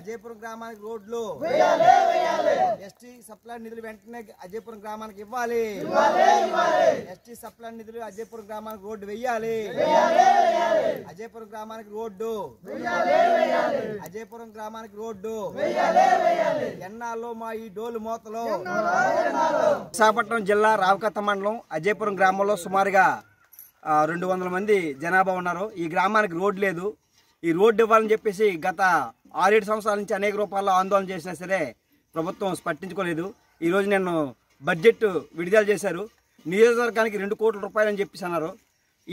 అజయపురం గ్రామానికి రోడ్లు ST supply నిధులు వెంటనే అజయపురం గ్రామానికి ఇవ్వాలి ఎస్టీ సప్లై నిధులు అజయపురం గ్రామానికి రోడ్డు వెయ్యాలి అజయపురం గ్రామానికి రోడ్డు అజయపురం గ్రామానికి రోడ్డు ఎన్నాళ్ళు మా ఈ డోలు మూతలు విశాఖపట్నం జిల్లా రావకత్త మండలం అజయపురం గ్రామంలో సుమారుగా రెండు వందల మంది జనాభా ఉన్నారు ఈ గ్రామానికి రోడ్డు లేదు ఈ రోడ్డు ఇవ్వాలని చెప్పేసి గత ఆరేడు సంవత్సరాల నుంచి అనేక రూపాల్లో ఆందోళన చేసినా సరే ప్రభుత్వం పట్టించుకోలేదు ఈరోజు నేను బడ్జెట్ విడుదల చేశారు నియోజకవర్గానికి రెండు కోట్ల రూపాయలు అని చెప్పేసి అన్నారు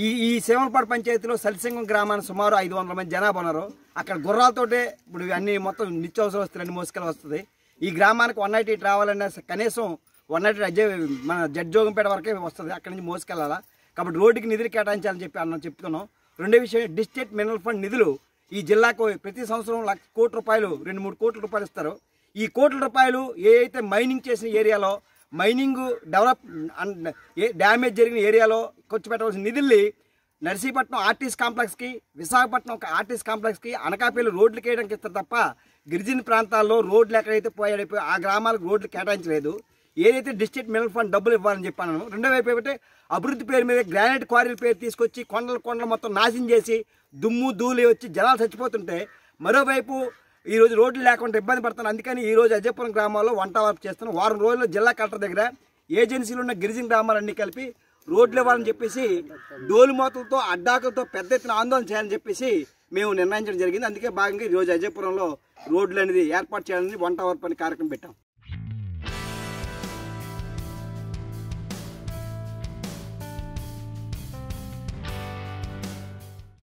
ఈ ఈ సేవలపాడు పంచాయతీలో సలిసింగం గ్రామాన్ని సుమారు ఐదు వందల మంది జనాభా ఉన్నారు అక్కడ గుర్రాలతోటే ఇప్పుడు అన్ని మొత్తం నిత్యావసర వస్తువులన్నీ మోసుకెళ్ళి వస్తుంది ఈ గ్రామానికి వన్ నైట్ రావాలన్నా కనీసం వన్ నైట్ అజ్జే మన జడ్జోగంపేట వరకే వస్తుంది అక్కడి నుంచి మోసుకెళ్ళాలా కాబట్టి రోడ్డుకి నిధులు కేటాయించాలని చెప్పి అన్న చెప్తున్నాం రెండో విషయం డిస్టేట్ మినరల్ ఫండ్ నిధులు ఈ జిల్లాకు ప్రతి సంవత్సరం లక్ష కోటి రూపాయలు రెండు మూడు కోట్ల రూపాయలు ఇస్తారు ఈ కోట్ల రూపాయలు ఏ అయితే మైనింగ్ చేసిన ఏరియాలో మైనింగ్ డెవలప్ డ్యామేజ్ జరిగిన ఏరియాలో ఖర్చు పెట్టవలసిన నిధుల్ని నర్సీపట్నం ఆర్టీస్ కాంప్లెక్స్కి విశాఖపట్నం ఒక ఆర్టీస్ కాంప్లెక్స్కి అనకాపల్లి రోడ్లు కేయడానికి ఇస్తారు తప్ప గిరిజన ప్రాంతాల్లో రోడ్లు ఎక్కడైతే పోయాడైపోయి ఆ గ్రామాలకు రోడ్లు కేటాయించలేదు ఏదైతే డిస్ట్రిక్ట్ మినరల్ ఫండ్ డబ్బులు ఇవ్వాలని చెప్పాను రెండో వైపు ఏమంటే అభివృద్ధి పేరు మీద గ్రానైట్ క్వారీల పేరు తీసుకొచ్చి కొండలు కొండలు మొత్తం నాశనం చేసి దుమ్ము దూలి వచ్చి జలాలు చచ్చిపోతుంటే మరోవైపు ఈరోజు రోడ్లు లేకుండా ఇబ్బంది పడుతున్నారు అందుకని ఈరోజు అజయపురం గ్రామాల్లో వంట వార్పు చేస్తాను వారం రోజుల్లో జిల్లా కలెక్టర్ దగ్గర ఏజెన్సీలు ఉన్న గిరిజన గ్రామాలన్నీ కలిపి రోడ్లు ఇవ్వాలని చెప్పేసి డోలు డోలుమూతలతో అడ్డాకులతో పెద్ద ఎత్తున ఆందోళన చేయాలని చెప్పేసి మేము నిర్ణయించడం జరిగింది అందుకే భాగంగా ఈరోజు అజయపురంలో రోడ్లు అనేది ఏర్పాటు చేయాలని వంట వార్పు కార్యక్రమం పెట్టాం